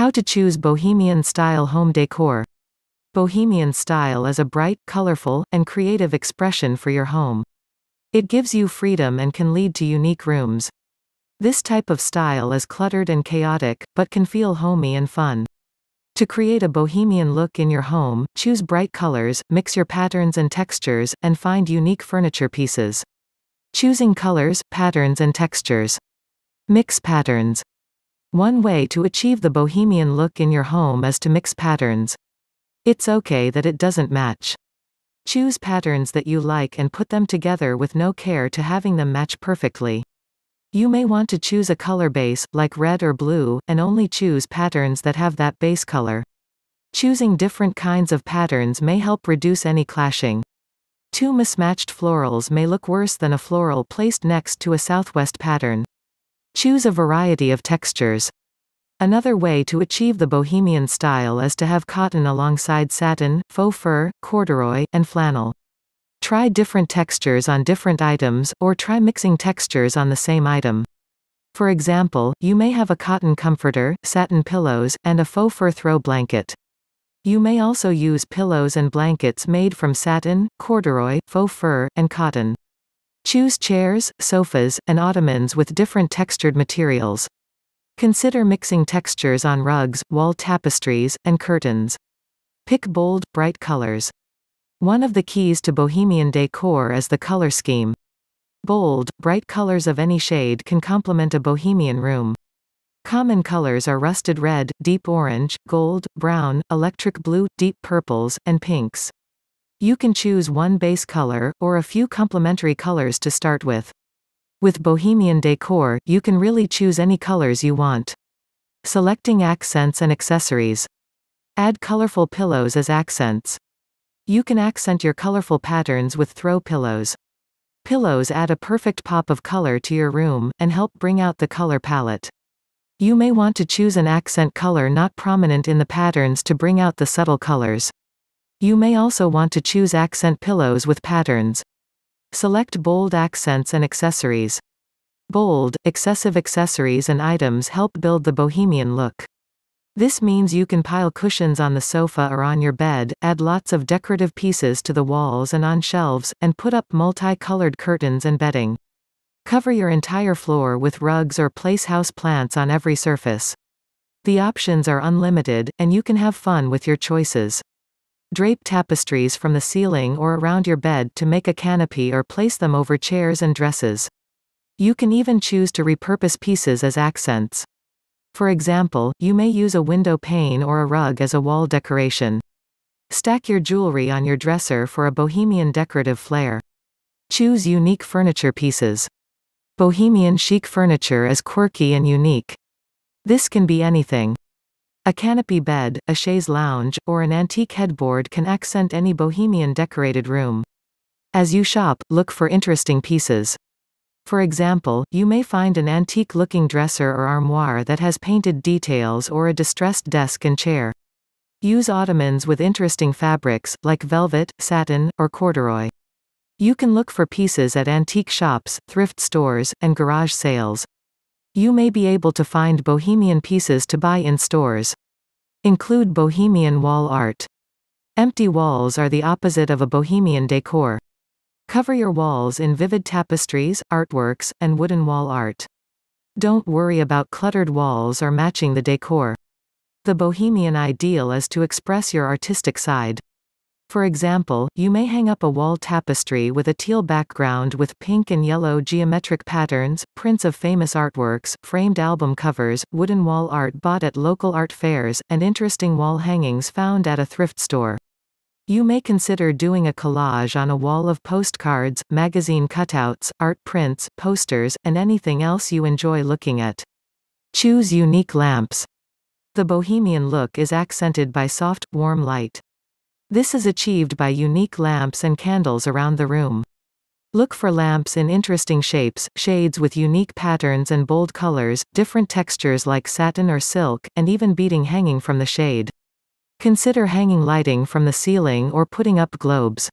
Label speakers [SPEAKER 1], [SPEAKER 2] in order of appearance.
[SPEAKER 1] How to choose bohemian style home decor. Bohemian style is a bright, colorful, and creative expression for your home. It gives you freedom and can lead to unique rooms. This type of style is cluttered and chaotic, but can feel homey and fun. To create a bohemian look in your home, choose bright colors, mix your patterns and textures, and find unique furniture pieces. Choosing colors, patterns and textures. Mix patterns. One way to achieve the bohemian look in your home is to mix patterns. It's okay that it doesn't match. Choose patterns that you like and put them together with no care to having them match perfectly. You may want to choose a color base, like red or blue, and only choose patterns that have that base color. Choosing different kinds of patterns may help reduce any clashing. Two mismatched florals may look worse than a floral placed next to a southwest pattern. Choose a variety of textures. Another way to achieve the bohemian style is to have cotton alongside satin, faux fur, corduroy, and flannel. Try different textures on different items, or try mixing textures on the same item. For example, you may have a cotton comforter, satin pillows, and a faux fur throw blanket. You may also use pillows and blankets made from satin, corduroy, faux fur, and cotton. Choose chairs, sofas, and ottomans with different textured materials. Consider mixing textures on rugs, wall tapestries, and curtains. Pick bold, bright colors. One of the keys to bohemian decor is the color scheme. Bold, bright colors of any shade can complement a bohemian room. Common colors are rusted red, deep orange, gold, brown, electric blue, deep purples, and pinks. You can choose one base color, or a few complementary colors to start with. With bohemian decor, you can really choose any colors you want. Selecting accents and accessories. Add colorful pillows as accents. You can accent your colorful patterns with throw pillows. Pillows add a perfect pop of color to your room, and help bring out the color palette. You may want to choose an accent color not prominent in the patterns to bring out the subtle colors. You may also want to choose accent pillows with patterns. Select bold accents and accessories. Bold, excessive accessories and items help build the bohemian look. This means you can pile cushions on the sofa or on your bed, add lots of decorative pieces to the walls and on shelves, and put up multicolored curtains and bedding. Cover your entire floor with rugs or place house plants on every surface. The options are unlimited, and you can have fun with your choices. Drape tapestries from the ceiling or around your bed to make a canopy or place them over chairs and dresses. You can even choose to repurpose pieces as accents. For example, you may use a window pane or a rug as a wall decoration. Stack your jewelry on your dresser for a bohemian decorative flair. Choose unique furniture pieces. Bohemian chic furniture is quirky and unique. This can be anything. A canopy bed, a chaise lounge, or an antique headboard can accent any bohemian decorated room. As you shop, look for interesting pieces. For example, you may find an antique looking dresser or armoire that has painted details or a distressed desk and chair. Use ottomans with interesting fabrics, like velvet, satin, or corduroy. You can look for pieces at antique shops, thrift stores, and garage sales. You may be able to find Bohemian pieces to buy in stores. Include Bohemian wall art. Empty walls are the opposite of a Bohemian decor. Cover your walls in vivid tapestries, artworks, and wooden wall art. Don't worry about cluttered walls or matching the decor. The Bohemian ideal is to express your artistic side. For example, you may hang up a wall tapestry with a teal background with pink and yellow geometric patterns, prints of famous artworks, framed album covers, wooden wall art bought at local art fairs, and interesting wall hangings found at a thrift store. You may consider doing a collage on a wall of postcards, magazine cutouts, art prints, posters, and anything else you enjoy looking at. Choose unique lamps. The bohemian look is accented by soft, warm light. This is achieved by unique lamps and candles around the room. Look for lamps in interesting shapes, shades with unique patterns and bold colors, different textures like satin or silk, and even beading hanging from the shade. Consider hanging lighting from the ceiling or putting up globes.